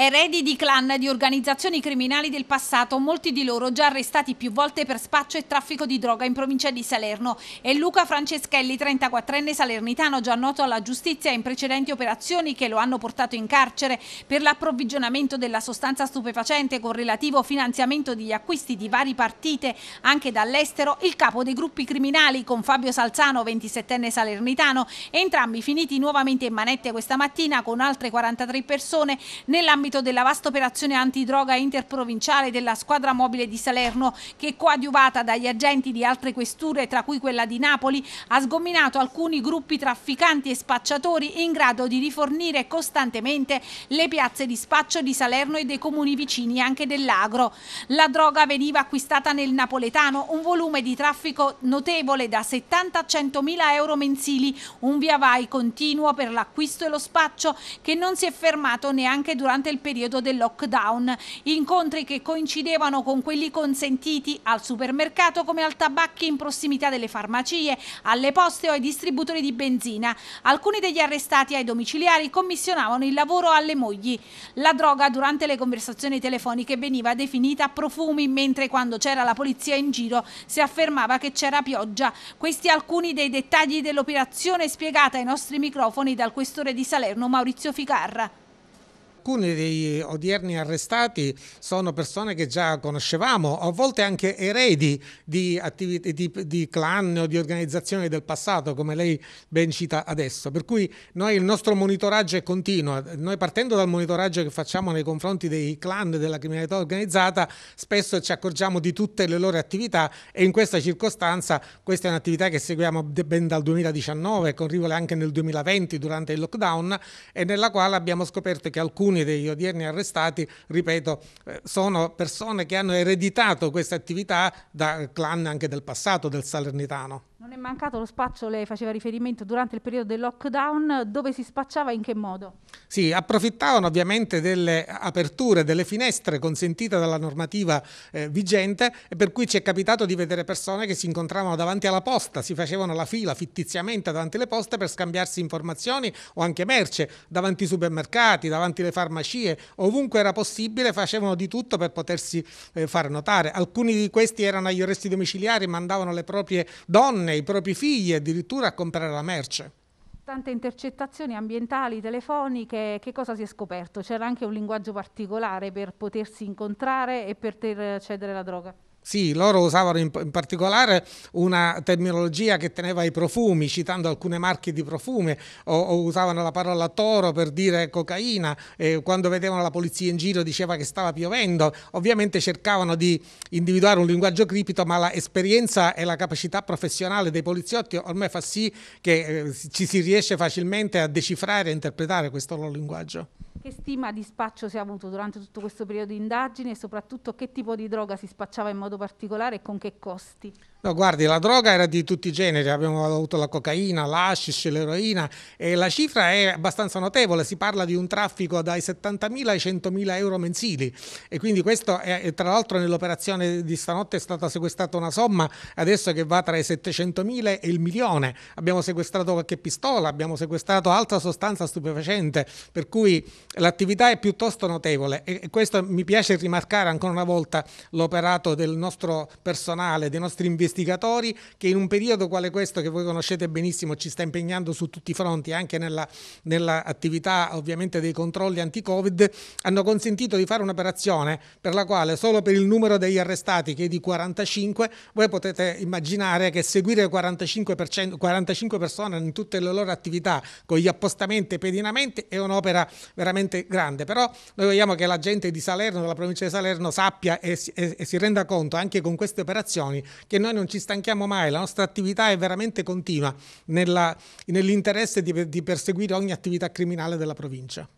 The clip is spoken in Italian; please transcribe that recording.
Eredi di clan di organizzazioni criminali del passato, molti di loro già arrestati più volte per spaccio e traffico di droga in provincia di Salerno e Luca Franceschelli, 34enne salernitano già noto alla giustizia in precedenti operazioni che lo hanno portato in carcere per l'approvvigionamento della sostanza stupefacente con relativo finanziamento degli acquisti di vari partite anche dall'estero, il capo dei gruppi criminali con Fabio Salzano, 27enne salernitano, entrambi finiti nuovamente in manette questa mattina con altre 43 persone nell'ambito nell'ambito della vasta operazione antidroga interprovinciale della squadra mobile di Salerno che coadiuvata dagli agenti di altre questure tra cui quella di Napoli ha sgominato alcuni gruppi trafficanti e spacciatori in grado di rifornire costantemente le piazze di spaccio di Salerno e dei comuni vicini anche dell'agro. La droga veniva acquistata nel napoletano un volume di traffico notevole da 70 a 100 mila euro mensili, un via vai continuo per l'acquisto e lo spaccio che non si è fermato neanche durante il il periodo del lockdown. Incontri che coincidevano con quelli consentiti al supermercato come al tabacchi in prossimità delle farmacie, alle poste o ai distributori di benzina. Alcuni degli arrestati ai domiciliari commissionavano il lavoro alle mogli. La droga durante le conversazioni telefoniche veniva definita profumi, mentre quando c'era la polizia in giro si affermava che c'era pioggia. Questi alcuni dei dettagli dell'operazione spiegata ai nostri microfoni dal questore di Salerno Maurizio Ficarra alcuni dei odierni arrestati sono persone che già conoscevamo, a volte anche eredi di, di, di clan o di organizzazioni del passato, come lei ben cita adesso. Per cui noi il nostro monitoraggio è continuo. Noi partendo dal monitoraggio che facciamo nei confronti dei clan della criminalità organizzata, spesso ci accorgiamo di tutte le loro attività e in questa circostanza questa è un'attività che seguiamo ben dal 2019, con rivole anche nel 2020 durante il lockdown e nella quale abbiamo scoperto che alcuni alcuni degli odierni arrestati, ripeto, eh, sono persone che hanno ereditato questa attività da clan anche del passato del Salernitano mancato lo spaccio, lei faceva riferimento durante il periodo del lockdown, dove si spacciava in che modo? Sì, approfittavano ovviamente delle aperture, delle finestre consentite dalla normativa eh, vigente e per cui ci è capitato di vedere persone che si incontravano davanti alla posta, si facevano la fila fittiziamente davanti alle poste per scambiarsi informazioni o anche merce, davanti ai supermercati, davanti alle farmacie, ovunque era possibile facevano di tutto per potersi eh, far notare. Alcuni di questi erano agli arresti domiciliari, mandavano le proprie donne, i propri propri figli addirittura a comprare la merce. Tante intercettazioni ambientali, telefoniche, che cosa si è scoperto? C'era anche un linguaggio particolare per potersi incontrare e per cedere la droga? Sì, loro usavano in, in, particolare una terminologia che teneva i profumi, citando alcune marche di profumi, o, o usavano la parola toro per dire cocaina, eh, quando vedevano la polizia in giro diceva che stava piovendo, ovviamente cercavano di individuare un linguaggio cripto, ma l'esperienza e la capacità professionale dei poliziotti ormai fa sì che eh, ci si riesce facilmente a decifrare e interpretare questo loro linguaggio. Che stima di spaccio si è avuto durante tutto questo periodo di indagini e soprattutto che tipo di droga si spacciava in modo particolare e con che costi? No, guardi, la droga era di tutti i generi, abbiamo avuto la cocaina, l'ascis, l'eroina e la cifra è abbastanza notevole, si parla di un traffico dai 70.000 ai 100.000 euro mensili e quindi questo è, tra l'altro nell'operazione di stanotte è stata sequestrata una somma adesso che va tra i 700.000 e il milione, abbiamo sequestrato qualche pistola, abbiamo sequestrato altra sostanza stupefacente, per cui l'attività è piuttosto notevole e questo mi piace rimarcare ancora una volta l'operato del nostro personale, dei nostri investitori investigatori che in un periodo quale questo che voi conoscete benissimo ci sta impegnando su tutti i fronti, anche nella, nella attività ovviamente dei controlli anti-Covid, hanno consentito di fare un'operazione per la quale solo per il numero degli arrestati che è di 45, voi potete immaginare che seguire 45, 45 persone in tutte le loro attività con gli appostamenti e pedinamenti è un'opera veramente grande, però noi vogliamo che la gente di Salerno, della provincia di Salerno sappia e si, e, e si renda conto anche con queste operazioni che noi non ci stanchiamo mai, la nostra attività è veramente continua nell'interesse di, di perseguire ogni attività criminale della provincia.